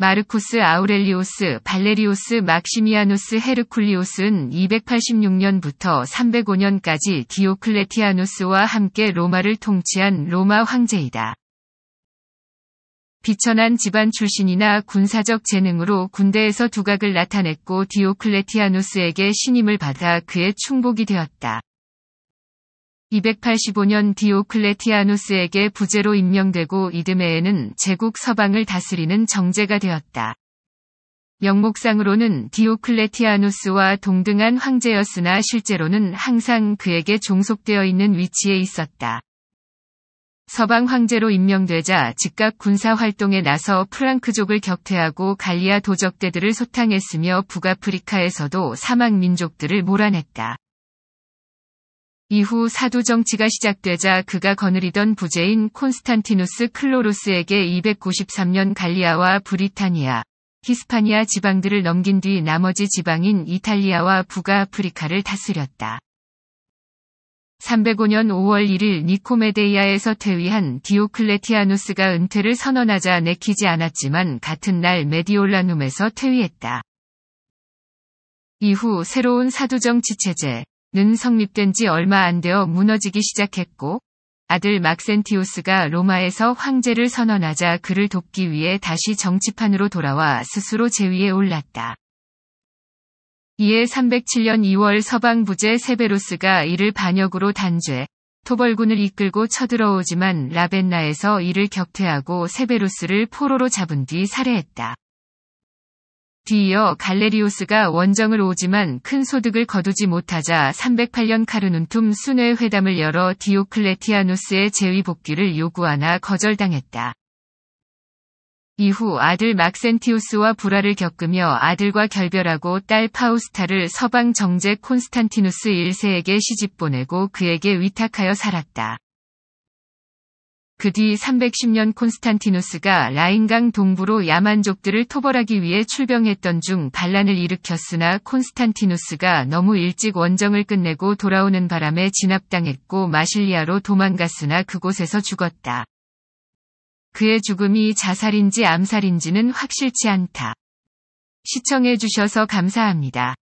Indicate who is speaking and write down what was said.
Speaker 1: 마르쿠스 아우렐리오스 발레리오스 막시미아누스 헤르쿨리오스는 286년부터 305년까지 디오클레티아누스와 함께 로마를 통치한 로마 황제이다. 비천한 집안 출신이나 군사적 재능으로 군대에서 두각을 나타냈고 디오클레티아누스에게 신임을 받아 그의 충복이 되었다. 285년 디오클레티아누스에게 부제로 임명되고 이듬해에는 제국 서방을 다스리는 정제가 되었다. 영목상으로는 디오클레티아누스와 동등한 황제였으나 실제로는 항상 그에게 종속되어 있는 위치에 있었다. 서방 황제로 임명되자 즉각 군사 활동에 나서 프랑크족을 격퇴하고 갈리아 도적대들을 소탕했으며 북아프리카에서도 사막 민족들을 몰아냈다. 이후 사도 정치가 시작되자 그가 거느리던 부재인 콘스탄티누스 클로로스에게 293년 갈리아와 브리타니아, 히스파니아 지방들을 넘긴 뒤 나머지 지방인 이탈리아와 북아프리카를 다스렸다. 305년 5월 1일 니코메데이아에서 퇴위한 디오클레티아누스가 은퇴를 선언하자 내키지 않았지만 같은 날 메디올라눔에서 퇴위했다. 이후 새로운 사두정 치체제 는 성립된 지 얼마 안 되어 무너지기 시작했고 아들 막센티우스가 로마에서 황제를 선언하자 그를 돕기 위해 다시 정치판으로 돌아와 스스로 제위에 올랐다. 이에 307년 2월 서방 부제 세베루스가 이를 반역으로 단죄, 토벌군을 이끌고 쳐들어오지만 라벤나에서 이를 격퇴하고 세베루스를 포로로 잡은 뒤 살해했다. 뒤이어 갈레리오스가 원정을 오지만 큰 소득을 거두지 못하자 308년 카르눈툼 순회 회담을 열어 디오클레티아누스의 재위 복귀를 요구하나 거절당했다. 이후 아들 막센티우스와 불화를 겪으며 아들과 결별하고 딸 파우스타를 서방 정제 콘스탄티누스 1세에게 시집 보내고 그에게 위탁하여 살았다. 그뒤 310년 콘스탄티누스가 라인강 동부로 야만족들을 토벌하기 위해 출병했던 중 반란을 일으켰으나 콘스탄티누스가 너무 일찍 원정을 끝내고 돌아오는 바람에 진압당했고 마실리아로 도망갔으나 그곳에서 죽었다. 그의 죽음이 자살인지 암살인지는 확실치 않다. 시청해주셔서 감사합니다.